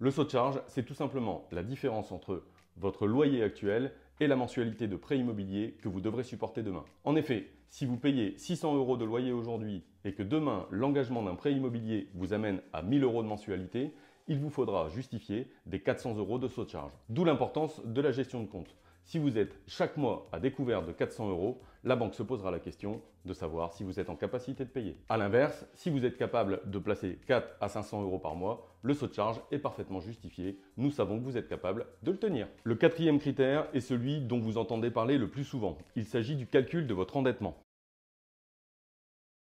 Le saut de charge, c'est tout simplement la différence entre votre loyer actuel et la mensualité de prêt immobilier que vous devrez supporter demain. En effet, si vous payez 600 euros de loyer aujourd'hui et que demain l'engagement d'un prêt immobilier vous amène à 1000 euros de mensualité, il vous faudra justifier des 400 euros de saut de charge. D'où l'importance de la gestion de compte. Si vous êtes chaque mois à découvert de 400 euros, la banque se posera la question de savoir si vous êtes en capacité de payer. A l'inverse, si vous êtes capable de placer 4 à 500 euros par mois, le saut de charge est parfaitement justifié. Nous savons que vous êtes capable de le tenir. Le quatrième critère est celui dont vous entendez parler le plus souvent. Il s'agit du calcul de votre endettement.